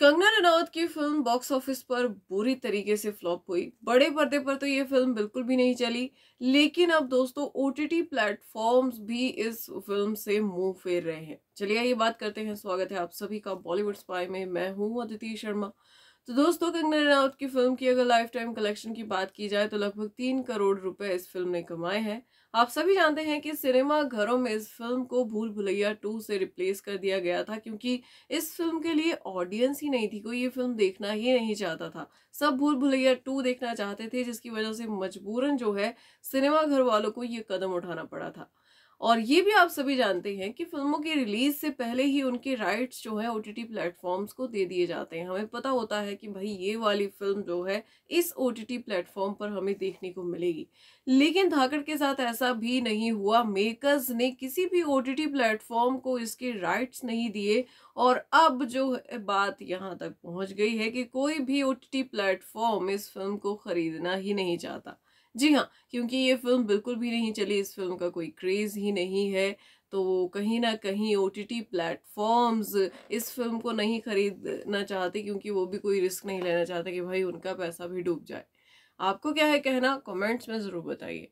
कंगना रनौत की film box office पर बुरी तरीके से फ्लॉप हुई बड़े पर्दे पर तो ये फिल्म बिल्कुल भी नहीं चली लेकिन अब दोस्तों ओ टी टी प्लेटफॉर्म्स भी इस फिल्म से मुंह फेर रहे हैं चलिए ये बात करते हैं स्वागत है आप सभी का बॉलीवुड स्पाई में मैं हूँ अदिति शर्मा तो दोस्तों कंगना रनौत की फिल्म की अगर लाइफ टाइम कलेक्शन की बात की जाए तो लगभग तीन करोड़ रुपए इस फिल्म ने कमाए हैं आप सभी जानते हैं कि सिनेमा घरों में इस फिल्म को भूल भुलैया टू से रिप्लेस कर दिया गया था क्योंकि इस फिल्म के लिए ऑडियंस ही नहीं थी कोई ये फिल्म देखना ही नहीं चाहता था सब भूल भुलैया टू देखना चाहते थे जिसकी वजह से मजबूरन जो है सिनेमा घर वालों को ये कदम उठाना पड़ा था और ये भी आप सभी जानते हैं कि फिल्मों की रिलीज से पहले ही उनके राइट्स जो है ओ टी प्लेटफॉर्म्स को दे दिए जाते हैं हमें पता होता है कि भाई ये वाली फिल्म जो है इस ओ टी प्लेटफॉर्म पर हमें देखने को मिलेगी लेकिन धाकड़ के साथ ऐसा भी नहीं हुआ मेकर्स ने किसी भी ओ टी प्लेटफॉर्म को इसके राइट्स नहीं दिए और अब जो बात यहाँ तक पहुँच गई है कि कोई भी ओ टी प्लेटफॉर्म इस फिल्म को ख़रीदना ही नहीं चाहता जी हाँ क्योंकि ये फिल्म बिल्कुल भी नहीं चली इस फिल्म का कोई क्रेज़ ही नहीं है तो कहीं ना कहीं ओ टी टी प्लेटफॉर्म्स इस फिल्म को नहीं खरीदना चाहते क्योंकि वो भी कोई रिस्क नहीं लेना चाहते कि भाई उनका पैसा भी डूब जाए आपको क्या है कहना कमेंट्स में ज़रूर बताइए